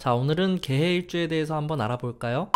자, 오늘은 개해일주에 대해서 한번 알아볼까요?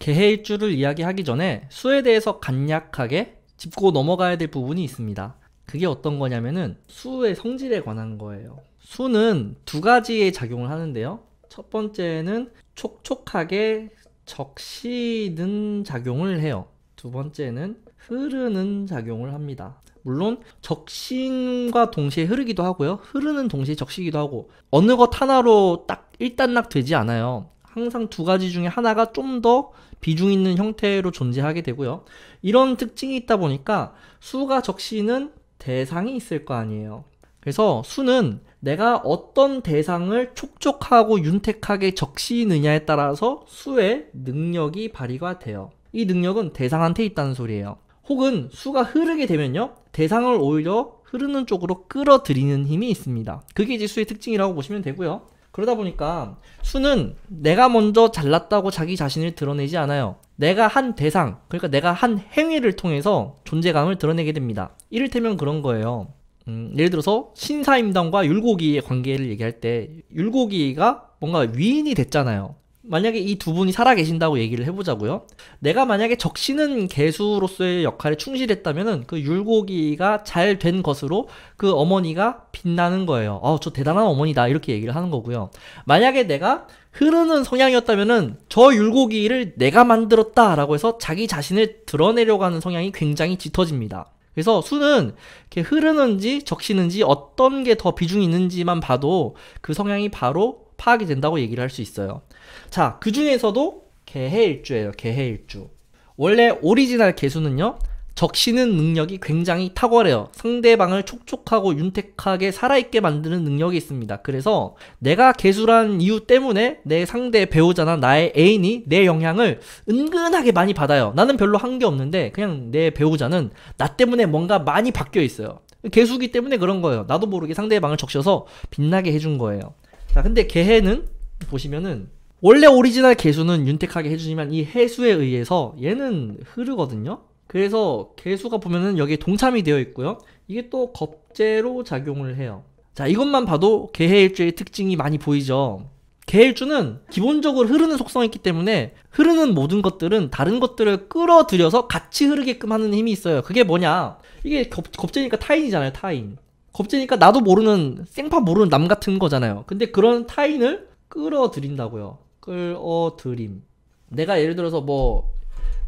개해일주를 이야기하기 전에 수에 대해서 간략하게 짚고 넘어가야 될 부분이 있습니다. 그게 어떤 거냐면은 수의 성질에 관한 거예요. 수는 두 가지의 작용을 하는데요. 첫 번째는 촉촉하게 적시는 작용을 해요. 두 번째는 흐르는 작용을 합니다. 물론 적신과 동시에 흐르기도 하고요. 흐르는 동시에 적시기도 하고 어느 것 하나로 딱 일단락 되지 않아요. 항상 두 가지 중에 하나가 좀 더 비중 있는 형태로 존재하게 되고요. 이런 특징이 있다 보니까 수가 적시는 대상이 있을 거 아니에요. 그래서 수는 내가 어떤 대상을 촉촉하고 윤택하게 적시느냐에 따라서 수의 능력이 발휘가 돼요. 이 능력은 대상한테 있다는 소리예요. 혹은 수가 흐르게 되면요. 대상을 오히려 흐르는 쪽으로 끌어들이는 힘이 있습니다. 그게 이제 수의 특징이라고 보시면 되고요. 그러다 보니까 수는 내가 먼저 잘났다고 자기 자신을 드러내지 않아요. 내가 한 대상, 그러니까 내가 한 행위를 통해서 존재감을 드러내게 됩니다. 이를테면 그런 거예요. 음, 예를 들어서 신사임당과 율고기의 관계를 얘기할 때율고기가 뭔가 위인이 됐잖아요. 만약에 이 두 분이 살아 계신다고 얘기를 해보자고요. 내가 만약에 적시는 개수로서의 역할에 충실했다면은 그율곡이가잘 된 것으로 그 어머니가 빛나는 거예요. 어, 저 대단한 어머니다 이렇게 얘기를 하는 거고요. 만약에 내가 흐르는 성향이었다면은 저율곡이를 내가 만들었다라고 해서 자기 자신을 드러내려고 하는 성향이 굉장히 짙어집니다. 그래서 수는 이렇게 흐르는지 적시는지 어떤 게 더 비중이 있는지만 봐도 그 성향이 바로 파악이 된다고 얘기를 할 수 있어요. 자, 그 중에서도 개해일주예요. 개해일주. 원래 오리지널 개수는요. 적시는 능력이 굉장히 탁월해요. 상대방을 촉촉하고 윤택하게 살아있게 만드는 능력이 있습니다. 그래서 내가 개수란 이유 때문에 내 상대 배우자나 나의 애인이 내 영향을 은근하게 많이 받아요. 나는 별로 한 게 없는데 그냥 내 배우자는 나 때문에 뭔가 많이 바뀌어 있어요. 개수기 때문에 그런 거예요. 나도 모르게 상대방을 적셔서 빛나게 해준 거예요. 자, 근데 개해는 보시면은 원래 오리지널 개수는 윤택하게 해주지만 이 해수에 의해서 얘는 흐르거든요. 그래서 개수가 보면은 여기 에 동참이 되어 있고요. 이게 또겁제로 작용을 해요. 자 이것만 봐도 개해일주의 특징이 많이 보이죠. 개일주는 기본적으로 흐르는 속성이 있기 때문에 흐르는 모든 것들은 다른 것들을 끌어들여서 같이 흐르게끔 하는 힘이 있어요. 그게 뭐냐? 이게 겁, 겁재니까 타인이잖아요, 타인. 겁제니까 나도 모르는 생파 모르는 남 같은 거잖아요. 근데 그런 타인을 끌어들인다고요. 끌어들임. 내가 예를 들어서 뭐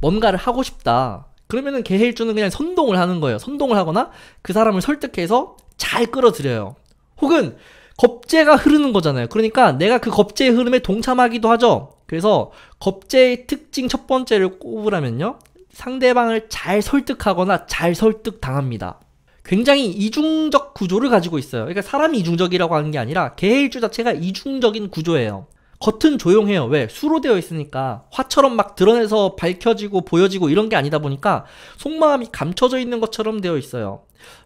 뭔가를 하고 싶다. 그러면은 개일주는 그냥 선동을 하는 거예요. 선동을 하거나 그 사람을 설득해서 잘 끌어들여요. 혹은 겁재가 흐르는 거잖아요. 그러니까 내가 그 겁재의 흐름에 동참하기도 하죠. 그래서 겁재의 특징 첫 번째를 꼽으라면요. 상대방을 잘 설득하거나 잘 설득당합니다. 굉장히 이중적 구조를 가지고 있어요. 그러니까 사람이 이중적이라고 하는 게 아니라 개일주 자체가 이중적인 구조예요. 겉은 조용해요. 왜? 수로 되어 있으니까 화처럼 막 드러내서 밝혀지고 보여지고 이런 게 아니다 보니까 속마음이 감춰져 있는 것처럼 되어 있어요.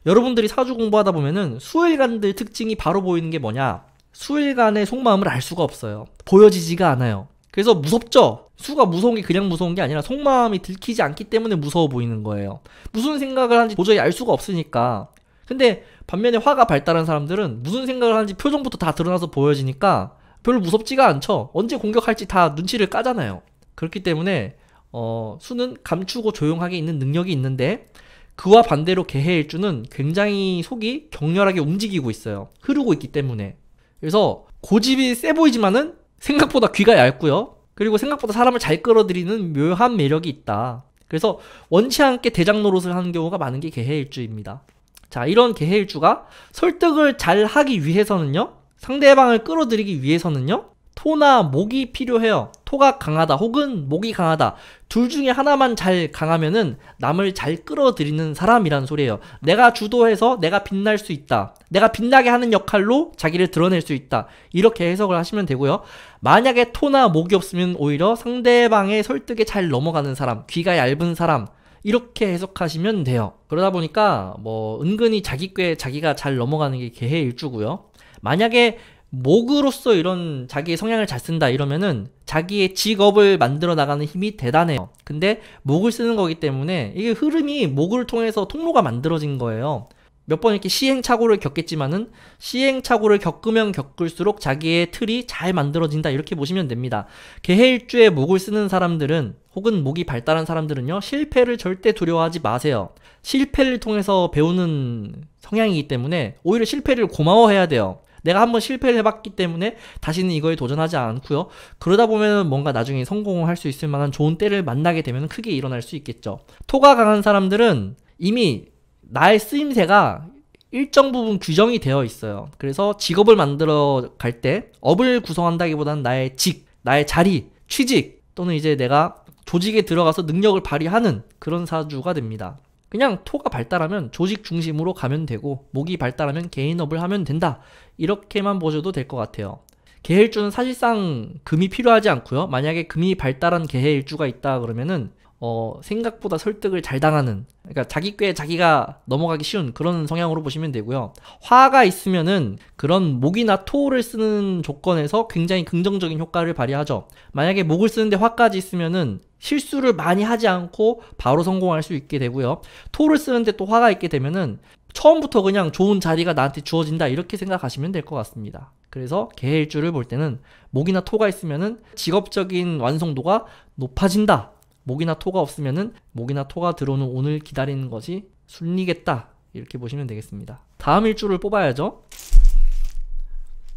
여러분들이 사주 공부하다 보면은 수일간들 특징이 바로 보이는 게 뭐냐? 수일간의 속마음을 알 수가 없어요. 보여지지가 않아요. 그래서 무섭죠? 수가 무서운 게 그냥 무서운 게 아니라 속마음이 들키지 않기 때문에 무서워 보이는 거예요. 무슨 생각을 하는지 도저히 알 수가 없으니까. 근데 반면에 화가 발달한 사람들은 무슨 생각을 하는지 표정부터 다 드러나서 보여지니까 별로 무섭지가 않죠. 언제 공격할지 다 눈치를 까잖아요. 그렇기 때문에 어, 수는 감추고 조용하게 있는 능력이 있는데 그와 반대로 개해일주는 굉장히 속이 격렬하게 움직이고 있어요. 흐르고 있기 때문에. 그래서 고집이 세 보이지만은 생각보다 귀가 얇고요. 그리고 생각보다 사람을 잘 끌어들이는 묘한 매력이 있다. 그래서 원치 않게 대장 노릇을 하는 경우가 많은 게 개해일주입니다. 자, 이런 개해일주가 설득을 잘 하기 위해서는요. 상대방을 끌어들이기 위해서는요. 토나 목이 필요해요. 토가 강하다 혹은 목이 강하다. 둘 중에 하나만 잘 강하면은 남을 잘 끌어들이는 사람이란 소리예요. 내가 주도해서 내가 빛날 수 있다. 내가 빛나게 하는 역할로 자기를 드러낼 수 있다. 이렇게 해석을 하시면 되고요. 만약에 토나 목이 없으면 오히려 상대방의 설득에 잘 넘어가는 사람, 귀가 얇은 사람, 이렇게 해석하시면 돼요. 그러다 보니까 뭐 은근히 자기 꽤 자기가 잘 넘어가는 게 개해일주고요. 만약에 목으로서 이런 자기의 성향을 잘 쓴다 이러면은 자기의 직업을 만들어 나가는 힘이 대단해요. 근데 목을 쓰는 거기 때문에 이게 흐름이 목을 통해서 통로가 만들어진 거예요. 몇 번 이렇게 시행착오를 겪겠지만은 시행착오를 겪으면 겪을수록 자기의 틀이 잘 만들어진다 이렇게 보시면 됩니다. 개해일주에 목을 쓰는 사람들은 혹은 목이 발달한 사람들은요 실패를 절대 두려워하지 마세요. 실패를 통해서 배우는 성향이기 때문에 오히려 실패를 고마워해야 돼요. 내가 한번 실패를 해봤기 때문에 다시는 이거에 도전하지 않고요. 그러다 보면 뭔가 나중에 성공할 수 있을 만한 좋은 때를 만나게 되면 크게 일어날 수 있겠죠. 토가 강한 사람들은 이미 나의 쓰임새가 일정 부분 규정이 되어 있어요. 그래서 직업을 만들어 갈 때 업을 구성한다기보다는 나의 직, 나의 자리, 취직 또는 이제 내가 조직에 들어가서 능력을 발휘하는 그런 사주가 됩니다. 그냥 토가 발달하면 조직 중심으로 가면 되고 목이 발달하면 개인업을 하면 된다. 이렇게만 보셔도 될 것 같아요. 개일주는 사실상 금이 필요하지 않고요. 만약에 금이 발달한 개일주가 있다 그러면은 어, 생각보다 설득을 잘 당하는 그러니까 자기 꾀에 자기가 넘어가기 쉬운 그런 성향으로 보시면 되고요. 화가 있으면은 그런 목이나 토를 쓰는 조건에서 굉장히 긍정적인 효과를 발휘하죠. 만약에 목을 쓰는데 화까지 있으면은 실수를 많이 하지 않고 바로 성공할 수 있게 되고요. 토를 쓰는데 또 화가 있게 되면은 처음부터 그냥 좋은 자리가 나한테 주어진다 이렇게 생각하시면 될 것 같습니다. 그래서 개일주를 볼 때는 목이나 토가 있으면은 직업적인 완성도가 높아진다. 목이나 토가 없으면은 목이나 토가 들어오는 오늘 기다리는 것이 순리겠다. 이렇게 보시면 되겠습니다. 다음 일주를 뽑아야죠.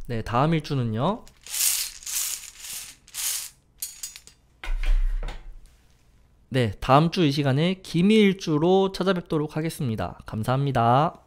네, 다음 일주는요. 네, 다음 주 이 시간에 기미일주로 찾아뵙도록 하겠습니다. 감사합니다.